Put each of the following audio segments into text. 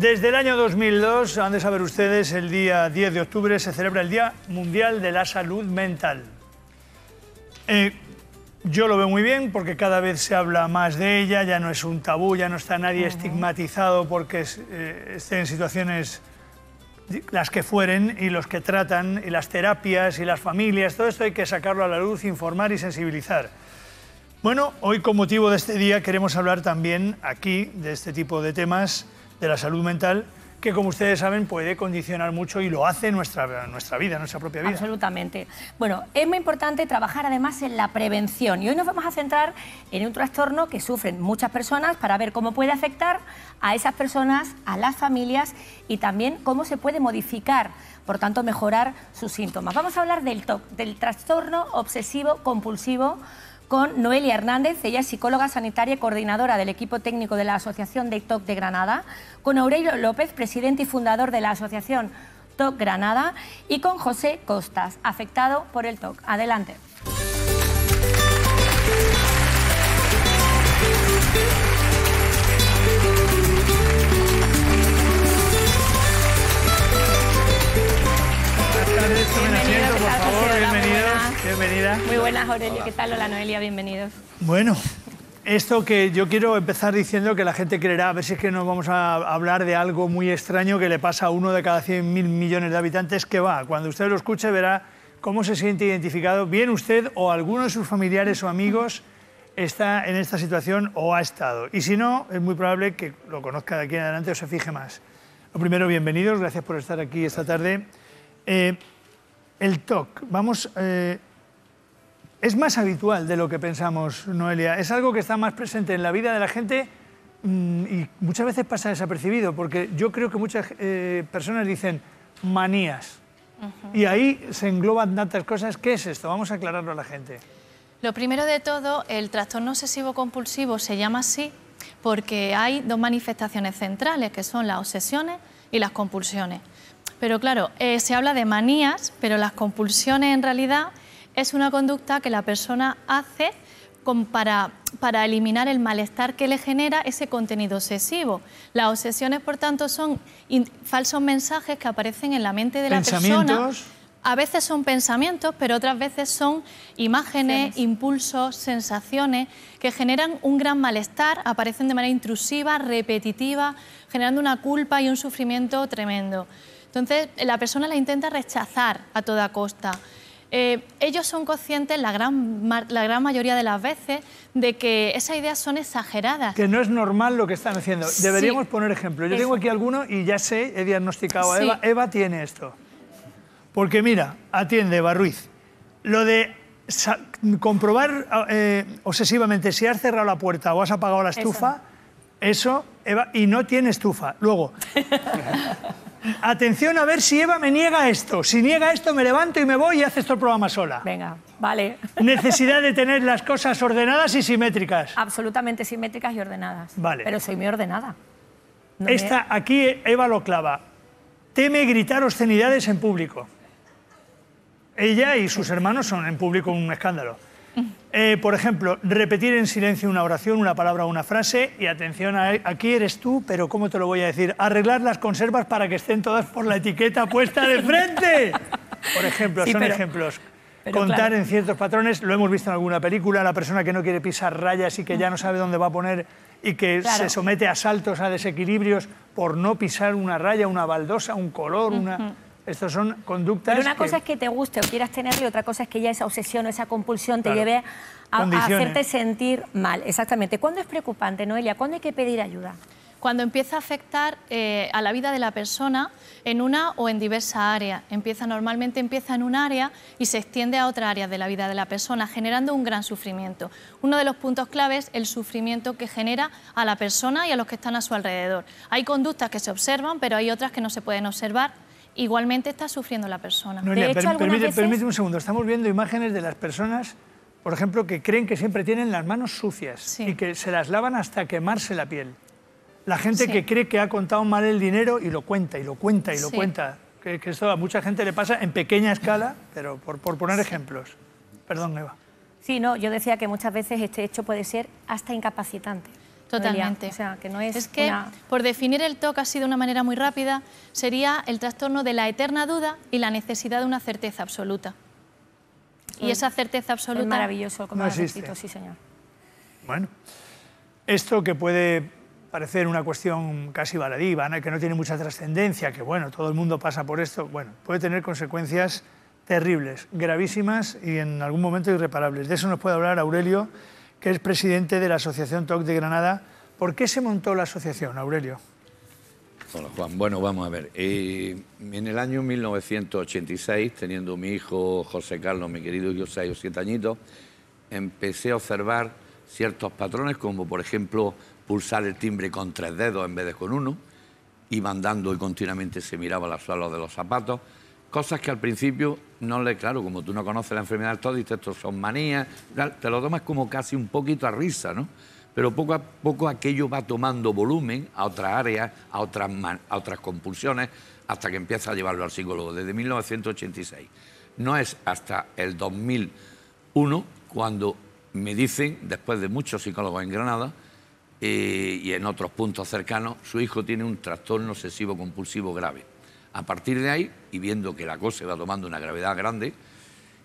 Desde el año 2002, han de saber ustedes, el día 10 de octubre se celebra el Día Mundial de la Salud Mental. Eh, yo lo veo muy bien porque cada vez se habla más de ella, ya no es un tabú, ya no está nadie estigmatizado porque eh, esté en situaciones las que fueren y los que tratan y las terapias y las familias, todo esto hay que sacarlo a la luz, informar y sensibilizar. Bueno, hoy con motivo de este día queremos hablar también aquí de este tipo de temas de la salud mental que como ustedes saben puede condicionar mucho y lo hace nuestra, nuestra vida, nuestra propia vida. Absolutamente. Bueno, es muy importante trabajar además en la prevención y hoy nos vamos a centrar en un trastorno que sufren muchas personas para ver cómo puede afectar a esas personas, a las familias y también cómo se puede modificar, por tanto mejorar sus síntomas. Vamos a hablar del del trastorno obsesivo compulsivo con Noelia Hernández, ella es psicóloga sanitaria y coordinadora del equipo técnico de la Asociación de TOC de Granada, con Aurelio López, presidente y fundador de la Asociación TOC Granada, y con José Costas, afectado por el TOC. Adelante. bienvenida. Muy buenas, Aurelio. ¿Qué tal? Hola, Noelia. Bienvenidos. Bueno, esto que yo quiero empezar diciendo que la gente creerá, a ver si es que nos vamos a hablar de algo muy extraño que le pasa a uno de cada 100.000 millones de habitantes que va. Cuando usted lo escuche verá cómo se siente identificado, bien usted o alguno de sus familiares o amigos está en esta situación o ha estado. Y si no, es muy probable que lo conozca de aquí en adelante o se fije más. Lo primero, bienvenidos, gracias por estar aquí esta tarde. Eh, el TOC, vamos... Eh, es más habitual de lo que pensamos, Noelia. Es algo que está más presente en la vida de la gente mm, y muchas veces pasa desapercibido, porque yo creo que muchas eh, personas dicen manías. Y ahí se engloban tantas cosas. ¿Qué es esto? Vamos a aclararlo a la gente. Lo primero de todo, el trastorno obsesivo compulsivo se llama así porque hay dos manifestaciones centrales, que son las obsesiones y las compulsiones. Pero claro, eh, se habla de manías, pero las compulsiones en realidad es una conducta que la persona hace para, eliminar el malestar que le genera ese contenido obsesivo. Las obsesiones, por tanto, son falsos mensajes que aparecen en la mente de la persona. A veces son pensamientos, pero otras veces son imágenes, impulsos, sensaciones que generan un gran malestar, aparecen de manera intrusiva, repetitiva, generando una culpa y un sufrimiento tremendo. Entonces, la persona la intenta rechazar a toda costa. Eh, ellos son conscientes la gran, mayoría de las veces de que esas ideas son exageradas. Que no es normal lo que están haciendo. Deberíamos poner ejemplo. Yo tengo aquí alguno y ya sé, he diagnosticado a Eva. Eva tiene esto. Porque mira, atiende, Eva Ruiz. Lo de comprobar eh, obsesivamente si has cerrado la puerta o has apagado la estufa, eso Eva, y no tiene estufa. Luego, Atención a ver si Eva me niega esto. Si niega esto, me levanto y me voy y haces el este programa sola. Venga, vale. Necesidad de tener las cosas ordenadas y simétricas. Absolutamente simétricas y ordenadas. Vale. Pero soy muy ordenada. Esta, aquí Eva lo clava. Teme gritar obscenidades en público. Ella y sus hermanos son en público un escándalo. Eh, por ejemplo, repetir en silencio una oración, una palabra o una frase, y atención, aquí eres tú, pero ¿cómo te lo voy a decir? Arreglar las conservas para que estén todas por la etiqueta puesta de frente. Por ejemplo, son ejemplos. contar en ciertos patrones, lo hemos visto en alguna película, la persona que no quiere pisar rayas y que ya no sabe dónde va a poner y que se somete a saltos, a desequilibrios por no pisar una raya, una baldosa, un color, una... Estas son conductas. una cosa es que te guste o quieras tenerlo y otra cosa es que ya esa obsesión o esa compulsión te lleve a, hacerte sentir mal. Exactamente. ¿Cuándo es preocupante, Noelia? ¿Cuándo hay que pedir ayuda? Cuando empieza a afectar eh, a la vida de la persona en una o en diversa área. Empieza, normalmente empieza en un área y se extiende a otra área de la vida de la persona, generando un gran sufrimiento. Uno de los puntos claves es el sufrimiento que genera a la persona y a los que están a su alrededor. Hay conductas que se observan, pero hay otras que no se pueden observar igualmente está sufriendo la persona. Permíteme un segundo, estamos viendo imágenes de las personas, por ejemplo, que creen que siempre tienen las manos sucias y que se las lavan hasta quemarse la piel. La gente que cree que ha contado mal el dinero y lo cuenta, y lo cuenta, y lo cuenta. Que, esto a mucha gente le pasa en pequeña escala, pero por, por poner ejemplos. Perdón, Eva. Sí, no, yo decía que muchas veces este hecho puede ser hasta incapacitante. Totalmente. O sea, que no es. Es que, por definir el TOC así de una manera muy rápida, sería el trastorno de la eterna duda y la necesidad de una certeza absoluta. Y pues esa certeza pues absoluta. Es maravilloso, como no sí, señor. Bueno, esto que puede parecer una cuestión casi baladí, que no tiene mucha trascendencia, que bueno, todo el mundo pasa por esto, bueno, puede tener consecuencias terribles, gravísimas y en algún momento irreparables. De eso nos puede hablar Aurelio que es presidente de la Asociación TOC de Granada. ¿Por qué se montó la asociación, Aurelio? Hola, Juan. Bueno, vamos a ver. Eh, en el año 1986, teniendo mi hijo José Carlos, mi querido, yo seis o siete añitos, empecé a observar ciertos patrones, como por ejemplo pulsar el timbre con tres dedos en vez de con uno, y, mandando y continuamente se miraba las suela de los zapatos, cosas que al principio no le, claro, como tú no conoces la enfermedad todo, dices, esto son manías, te lo tomas como casi un poquito a risa, ¿no? Pero poco a poco aquello va tomando volumen a otras áreas, a otras, a otras compulsiones, hasta que empieza a llevarlo al psicólogo, desde 1986. No es hasta el 2001 cuando me dicen, después de muchos psicólogos en Granada eh, y en otros puntos cercanos, su hijo tiene un trastorno obsesivo compulsivo grave a partir de ahí, y viendo que la cosa va tomando una gravedad grande,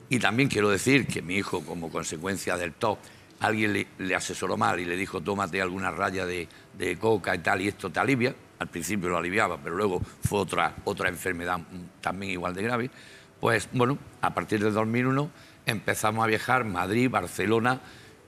y también quiero decir que mi hijo, como consecuencia del TOC, alguien le, asesoró mal y le dijo, tómate alguna raya de, coca y tal, y esto te alivia. Al principio lo aliviaba, pero luego fue otra, otra enfermedad también igual de grave. Pues bueno, a partir del 2001 empezamos a viajar Madrid, Barcelona,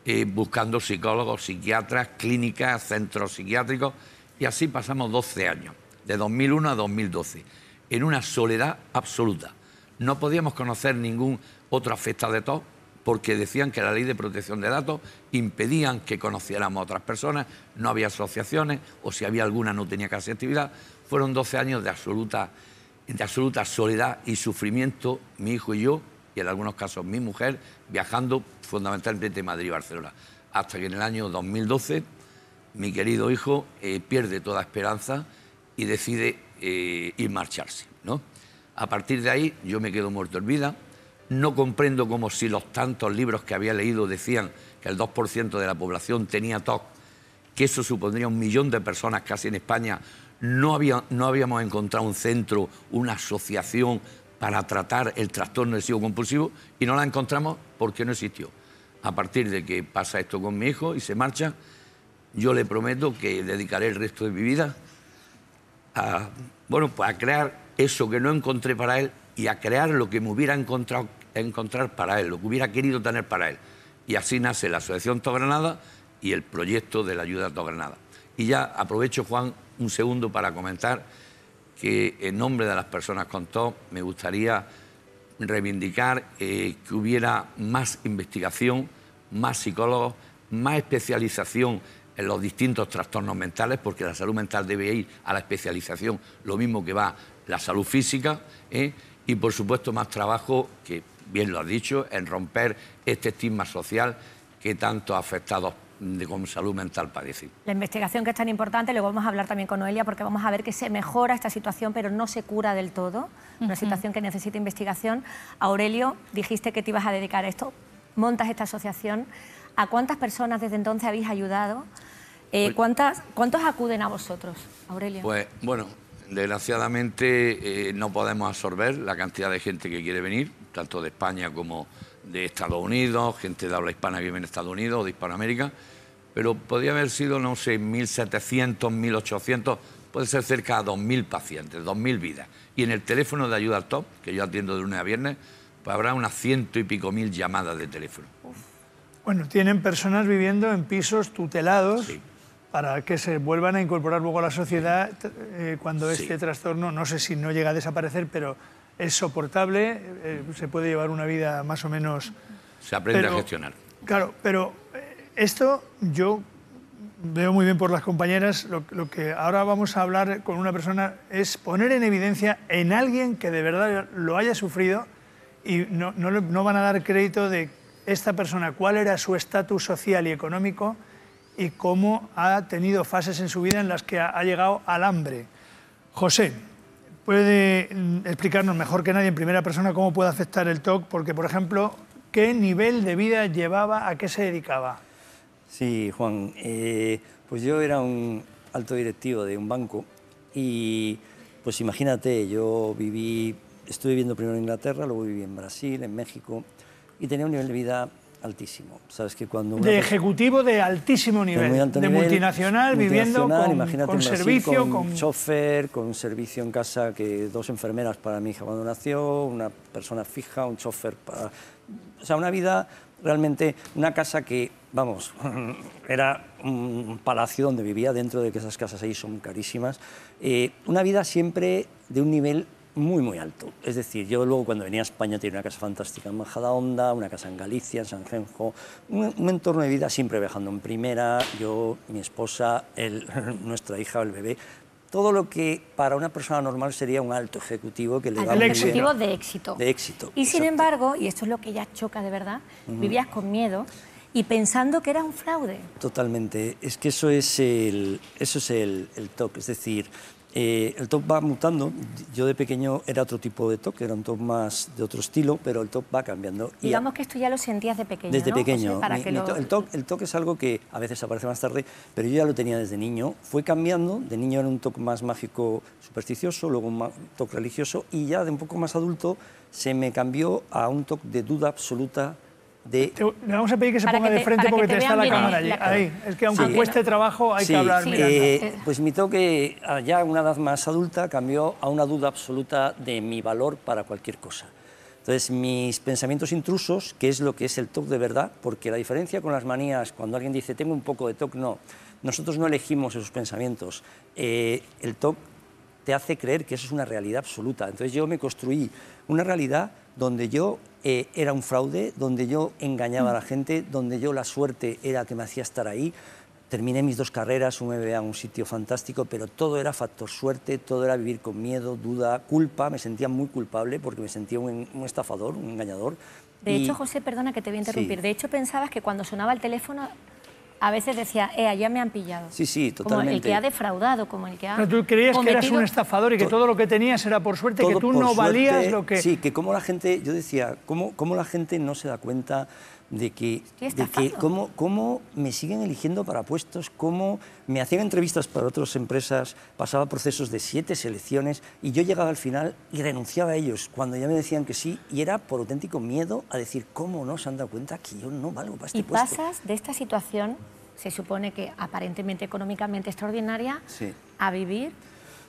eh, buscando psicólogos, psiquiatras, clínicas, centros psiquiátricos, y así pasamos 12 años, de 2001 a 2012 en una soledad absoluta. No podíamos conocer ningún otro afectado de todos... porque decían que la ley de protección de datos impedían que conociéramos a otras personas, no había asociaciones o si había alguna no tenía casi actividad. Fueron 12 años de absoluta, de absoluta soledad y sufrimiento, mi hijo y yo, y en algunos casos mi mujer, viajando fundamentalmente de Madrid a Barcelona. Hasta que en el año 2012 mi querido hijo eh, pierde toda esperanza y decide eh, y marcharse. ¿no? A partir de ahí yo me quedo muerto en vida. No comprendo cómo si los tantos libros que había leído decían que el 2% de la población tenía TOC, que eso supondría un millón de personas casi en España, no, había, no habíamos encontrado un centro, una asociación para tratar el trastorno obsesivo compulsivo y no la encontramos porque no existió. A partir de que pasa esto con mi hijo y se marcha, yo le prometo que dedicaré el resto de mi vida bueno, pues a crear eso que no encontré para él y a crear lo que me hubiera encontrado encontrar para él, lo que hubiera querido tener para él. Y así nace la Asociación Togranada y el proyecto de la ayuda a Togranada. Y ya aprovecho, Juan, un segundo para comentar que en nombre de las personas con TOC me gustaría reivindicar eh, que hubiera más investigación, más psicólogos, más especialización en los distintos trastornos mentales, porque la salud mental debe ir a la especialización, lo mismo que va la salud física, ¿eh? y por supuesto más trabajo, que bien lo has dicho, en romper este estigma social que tanto ha afectado con salud mental padece. La investigación que es tan importante, luego vamos a hablar también con Noelia porque vamos a ver que se mejora esta situación pero no se cura del todo, una situación que necesita investigación. Aurelio, dijiste que te ibas a dedicar a esto, montas esta asociación. ¿A cuántas personas desde entonces habéis ayudado? Eh, ¿cuántas, ¿Cuántos acuden a vosotros, Aurelio? Pues bueno, desgraciadamente eh, no podemos absorber la cantidad de gente que quiere venir, tanto de España como de Estados Unidos, gente de habla hispana que vive en Estados Unidos o de Hispanoamérica, pero podría haber sido, no sé, 1.700, 1.800, puede ser cerca de 2.000 pacientes, 2.000 vidas. Y en el teléfono de ayuda al top, que yo atiendo de lunes a viernes, pues habrá unas ciento y pico mil llamadas de teléfono. Bueno, tienen personas viviendo en pisos tutelados. Sí para que se vuelvan a incorporar luego a la sociedad eh, cuando este trastorno, no sé si no llega a desaparecer, pero es soportable, eh, se puede llevar una vida más o menos... Se aprende a gestionar. Claro, pero eh, esto yo veo muy bien por las compañeras, lo, que ahora vamos a hablar con una persona es poner en evidencia en alguien que de verdad lo haya sufrido y no, no, no van a dar crédito de esta persona, cuál era su estatus social y económico, y cómo ha tenido fases en su vida en las que ha, llegado al hambre. José, ¿puede mm, explicarnos mejor que nadie en primera persona cómo puede afectar el TOC? Porque, por ejemplo, ¿qué nivel de vida llevaba? ¿A qué se dedicaba? Sí, Juan. Eh, pues yo era un alto directivo de un banco y pues imagínate, yo viví, estuve viviendo primero en Inglaterra, luego viví en Brasil, en México y tenía un nivel de vida altísimo. Sabes que cuando de ejecutivo de altísimo nivel, de, multinacional, viviendo con, un servicio, con, con, servicio en casa, que dos enfermeras para mi hija cuando nació, una persona fija, un chofer para, o sea, una vida realmente, una casa que, vamos, era un palacio donde vivía dentro de que esas casas ahí son carísimas, eh, una vida siempre de un nivel muy, muy alto. Es decir, yo luego cuando venía a España tenía una casa fantástica en onda una casa en Galicia, en San un, un entorno de vida siempre viajando en primera, yo, mi esposa, nuestra hija, el bebé, todo lo que para una persona normal sería un alto ejecutivo que le da un ejecutivo de éxito. De éxito. Y sin embargo, y esto es lo que ya choca de verdad, vivías con miedo y pensando que era un fraude. Totalmente. Es que eso es el, eso es el, el toque. Es decir, eh, el top va mutando. Yo de pequeño era otro tipo de toque, era un top más de otro estilo, pero el top va cambiando. Digamos que esto ya lo sentías de pequeño. Desde pequeño. el, toque top es algo que a veces aparece más tarde, pero yo ya lo tenía desde niño. Fue cambiando. De niño era un top más mágico supersticioso, luego un top religioso y ya de un poco más adulto se me cambió a un top de duda absoluta le vamos a pedir que se ponga de frente porque te, está la cámara allí. Ahí. Es que aunque cueste trabajo hay que hablar. Eh, pues mi toque, ah, ya a una edad más adulta, cambió a una duda absoluta de mi valor para cualquier cosa. Entonces, mis pensamientos intrusos, que es lo que es el TOC de verdad, porque la diferencia con las manías, cuando alguien dice tengo un poco de TOC, no. Nosotros no elegimos esos pensamientos. Eh, el TOC te hace creer que eso es una realidad absoluta. Entonces, yo me construí una realidad donde yo eh, era un fraude, donde yo engañaba a la mm. gente, donde yo la suerte era que me hacía estar ahí. Terminé mis dos carreras, un MBA un sitio fantástico, pero todo era factor suerte, todo era vivir con miedo, duda, culpa. Me sentía muy culpable porque me sentía un, estafador, un engañador. De hecho, José, perdona que te voy a interrumpir. De hecho, pensabas que cuando sonaba el teléfono a veces decía, eh, ya me han pillado. Sí, sí, totalmente. Como el que ha defraudado, como el que ha. Pero tú creías que eras un estafador y que todo lo que tenías era por suerte, que tú no valías lo que. Sí, que como la gente, yo decía, ¿cómo, cómo la gente no se da cuenta de que, de cómo, me siguen eligiendo para puestos, cómo me hacían entrevistas para otras empresas, pasaba procesos de siete selecciones y yo llegaba al final y renunciaba a ellos cuando ya me decían que sí y era por auténtico miedo a decir cómo no se han dado cuenta que yo no valgo para este puesto. Y pasas de esta situación, se supone que aparentemente económicamente extraordinaria, a vivir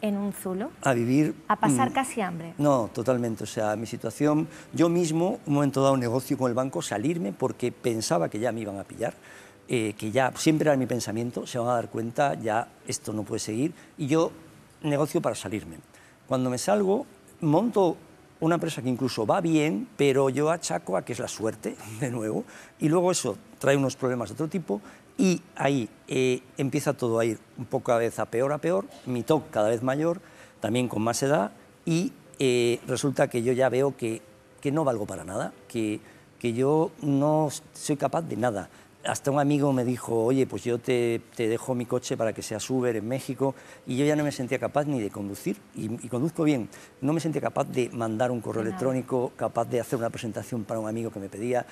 en un zulo? A vivir... A pasar mm, casi hambre. No, totalmente. O sea, mi situación, yo mismo, un momento dado, un negocio con el banco, salirme porque pensaba que ya me iban a pillar. Eh, que ya siempre era mi pensamiento, se van a dar cuenta, ya esto no puede seguir, y yo negocio para salirme. Cuando me salgo, monto una empresa que incluso va bien, pero yo achaco a que es la suerte, de nuevo, y luego eso trae unos problemas de otro tipo, y ahí eh, empieza todo a ir un poco a vez a peor a peor, mi toque cada vez mayor, también con más edad, y eh, resulta que yo ya veo que, no valgo para nada, que, que yo no soy capaz de nada. Hasta un amigo me dijo, oye, pues yo te, dejo mi coche para que seas Uber en México, y yo ya no me sentía capaz ni de conducir, y, conduzco bien, no me sentía capaz de mandar un correo electrónico, capaz de hacer una presentación para un amigo que me pedía,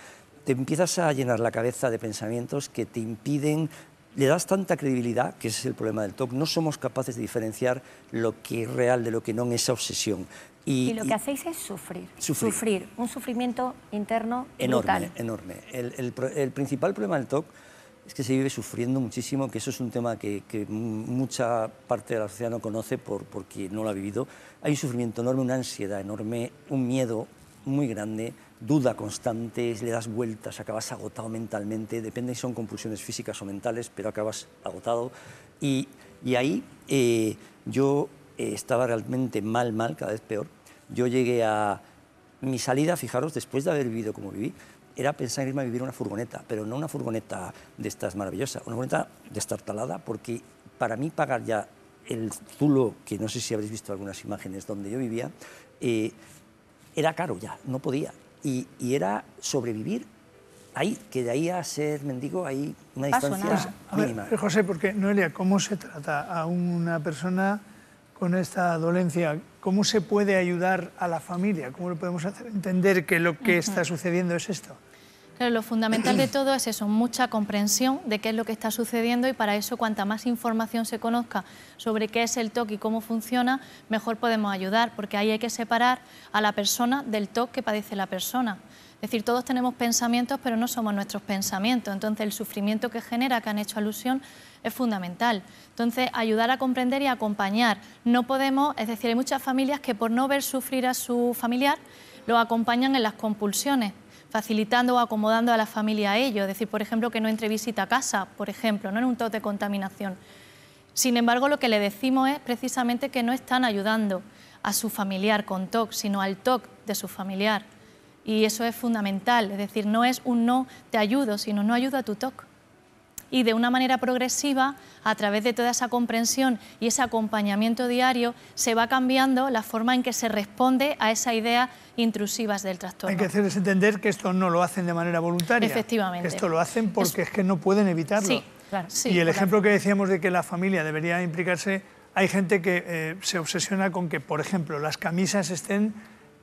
te empiezas a llenar la cabeza de pensamientos que te impiden le das tanta credibilidad, que ese es el problema del TOC, no somos capaces de diferenciar lo que es real de lo que no en esa obsesión. Y, lo que hacéis es sufrir, sufrir, un sufrimiento interno enorme, enorme. El, el, principal problema del TOC es que se vive sufriendo muchísimo, que eso es un tema que, mucha parte de la sociedad no conoce por, porque no lo ha vivido. Hay un sufrimiento enorme, una ansiedad enorme, un miedo muy grande, duda constante, le das vueltas, acabas agotado mentalmente, depende si son compulsiones físicas o mentales, pero acabas agotado. Y, y ahí eh, yo eh, estaba realmente mal, mal, cada vez peor. Yo llegué a... Mi salida, fijaros, después de haber vivido como viví, era pensar en irme a vivir una furgoneta, pero no una furgoneta de estas maravillosas, una furgoneta destartalada, porque para mí pagar ya el Zulo, que no sé si habréis visto algunas imágenes donde yo vivía, eh, era caro ya, no podía y, era sobrevivir ahí, que de ahí a ser mendigo hay una distancia José, porque Noelia, ¿cómo se trata a una persona con esta dolencia? ¿Cómo se puede ayudar a la familia? ¿Cómo lo podemos hacer entender que lo que está sucediendo es esto? lo fundamental de todo es eso, mucha comprensión de qué es lo que está sucediendo y para eso cuanta más información se conozca sobre qué es el TOC y cómo funciona, mejor podemos ayudar, porque ahí hay que separar a la persona del TOC que padece la persona. Es decir, todos tenemos pensamientos, pero no somos nuestros pensamientos. Entonces, el sufrimiento que genera, que han hecho alusión, es fundamental. Entonces, ayudar a comprender y acompañar. No podemos, es decir, hay muchas familias que por no ver sufrir a su familiar, lo acompañan en las compulsiones facilitando o acomodando a la familia a ello. Es decir, por ejemplo, que no entre visita a casa, por ejemplo, no en un toque de contaminación. Sin embargo, lo que le decimos es precisamente que no están ayudando a su familiar con TOC, sino al TOC de su familiar. Y eso es fundamental, es decir, no es un no te ayudo, sino no ayudo a tu TOC y de una manera progresiva, a través de toda esa comprensión y ese acompañamiento diario, se va cambiando la forma en que se responde a esa idea intrusivas del trastorno. Hay que hacerles entender que esto no lo hacen de manera voluntaria. Efectivamente. esto lo hacen porque es, que no pueden evitarlo. Sí, y el ejemplo que decíamos de que la familia debería implicarse, hay gente que eh, se obsesiona con que, por ejemplo, las camisas estén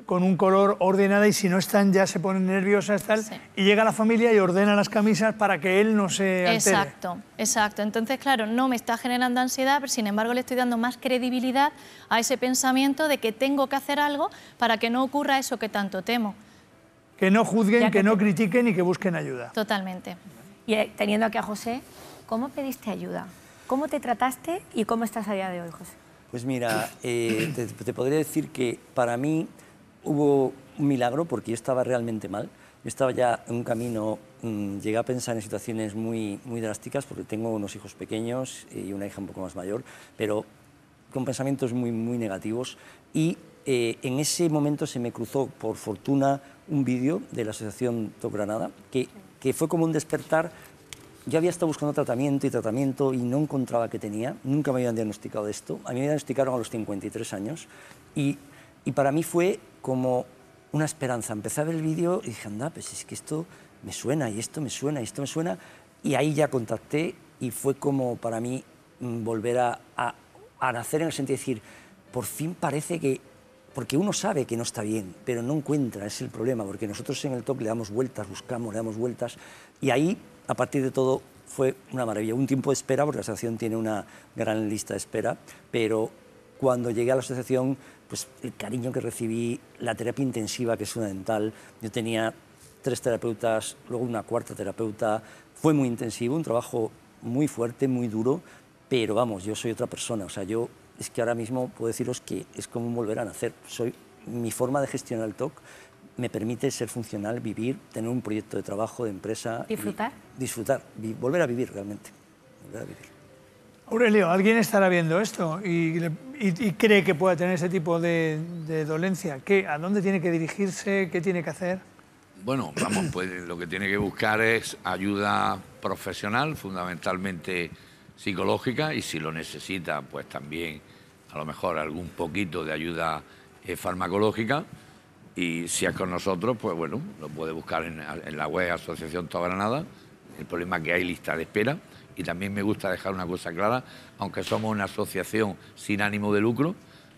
con un color ordenada y si no están ya se ponen nerviosas tal y llega la familia y ordena las camisas para que él no se Exacto, exacto. Entonces, claro, no me está generando ansiedad, pero sin embargo le estoy dando más credibilidad a ese pensamiento de que tengo que hacer algo para que no ocurra eso que tanto temo. Que no juzguen, que, no critiquen y que busquen ayuda. Totalmente. Y eh, teniendo aquí a José, ¿cómo pediste ayuda? ¿Cómo te trataste y cómo estás a día de hoy, José? Pues mira, eh, te podría decir que para mí hubo un milagro porque yo estaba realmente mal. Yo estaba ya en un camino, mm, llegué a pensar en situaciones muy, muy drásticas porque tengo unos hijos pequeños y una hija un poco más mayor, pero con pensamientos muy, muy negativos. Y eh, en ese momento se me cruzó, por fortuna, un vídeo de la Asociación Top Granada, que, que fue como un despertar yo había estado buscando tratamiento y tratamiento y no encontraba que tenía. Nunca me habían diagnosticado esto. A mí me diagnosticaron a los 53 años y, y para mí fue como una esperanza. Empecé a ver el vídeo y dije, anda, pues es que esto me suena y esto me suena y esto me suena. Y ahí ya contacté y fue como para mí mm, volver a, nacer en el sentido de decir, por fin parece que porque uno sabe que no está bien, pero no encuentra, es el problema, porque nosotros en el top le damos vueltas, buscamos, le damos vueltas, y ahí, a partir de todo, fue una maravilla. Un tiempo de espera, porque la asociación tiene una gran lista de espera, pero cuando llegué a la asociación pues el cariño que recibí, la terapia intensiva que es una dental, Yo tenía tres terapeutas, luego una cuarta terapeuta. Fue muy intensivo, un trabajo muy fuerte, muy duro, pero vamos, yo soy otra persona. O sea, yo es que ahora mismo puedo deciros que es como volver a nacer. Soy, mi forma de gestionar el TOC me permite ser funcional, vivir, tener un proyecto de trabajo, de empresa. ¿Disfrutar? disfrutar, volver a vivir realmente. vivir. Aurelio, alguien estará viendo esto y, cree que pueda tener ese tipo de, dolencia. ¿Qué, ¿A dónde tiene que dirigirse? ¿Qué tiene que hacer? Bueno, vamos, pues lo que tiene que buscar es ayuda profesional, fundamentalmente psicológica, y si lo necesita, pues también a lo mejor algún poquito de ayuda eh, farmacológica. Y si es con nosotros, pues bueno, lo puede buscar en, en la web Asociación Toda Granada. El problema es que hay lista de espera y también me gusta dejar una cosa clara, aunque somos una asociación sin ánimo de lucro,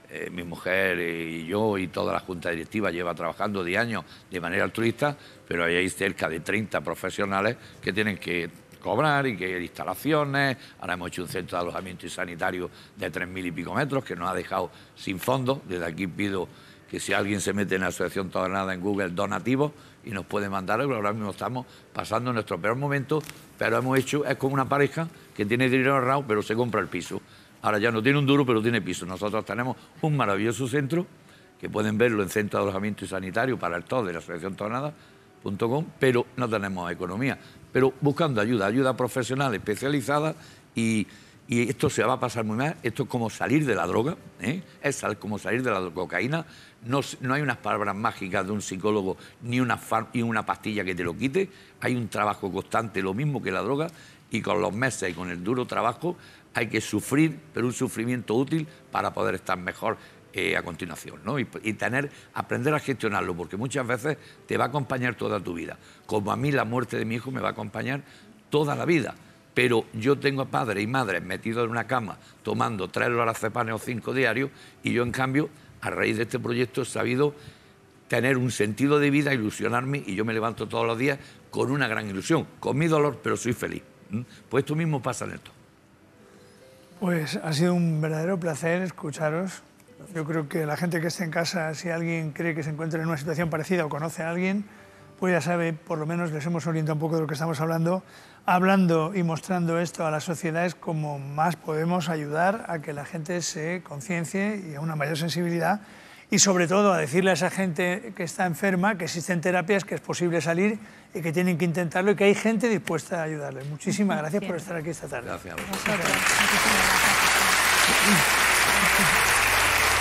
eh, mi mujer y yo y toda la junta directiva lleva trabajando 10 años de manera altruista, pero ahí hay cerca de 30 profesionales que tienen que cobrar y que hay instalaciones. Ahora hemos hecho un centro de alojamiento y sanitario de 3.000 y pico metros que nos ha dejado sin fondo... Desde aquí pido que si alguien se mete en la Asociación Toda Nada en Google, donativo y nos puede mandar algo. Ahora mismo estamos pasando nuestro peor momento, pero hemos hecho, es como una pareja que tiene dinero ahorrado, pero se compra el piso. Ahora ya no tiene un duro, pero tiene piso. Nosotros tenemos un maravilloso centro, que pueden verlo en Centro de Alojamiento y Sanitario para el todo de la Asociación Tornada.com, pero no tenemos economía. Pero buscando ayuda, ayuda profesional especializada y y esto se va a pasar muy mal, esto es como salir de la droga, ¿eh? es como salir de la cocaína, no, hay unas palabras mágicas de un psicólogo ni una, una pastilla que te lo quite, hay un trabajo constante, lo mismo que la droga, y con los meses y con el duro trabajo hay que sufrir, pero un sufrimiento útil para poder estar mejor eh, a continuación, ¿no? Y, y, tener, aprender a gestionarlo, porque muchas veces te va a acompañar toda tu vida, como a mí la muerte de mi hijo me va a acompañar toda la vida pero yo tengo a padres y madre metidos en una cama tomando tres lorazepanes o cinco diarios y yo, en cambio, a raíz de este proyecto he sabido tener un sentido de vida, ilusionarme y yo me levanto todos los días con una gran ilusión, con mi dolor, pero soy feliz. Pues esto mismo pasa en esto. Pues ha sido un verdadero placer escucharos. Yo creo que la gente que esté en casa, si alguien cree que se encuentra en una situación parecida o conoce a alguien, pues ya sabe, por lo menos les hemos orientado un poco de lo que estamos hablando, hablando y mostrando esto a la sociedad es como más podemos ayudar a que la gente se conciencie y a una mayor sensibilidad y sobre todo a decirle a esa gente que está enferma que existen terapias, que es posible salir y que tienen que intentarlo y que hay gente dispuesta a ayudarle. Muchísimas gracias por estar aquí esta tarde.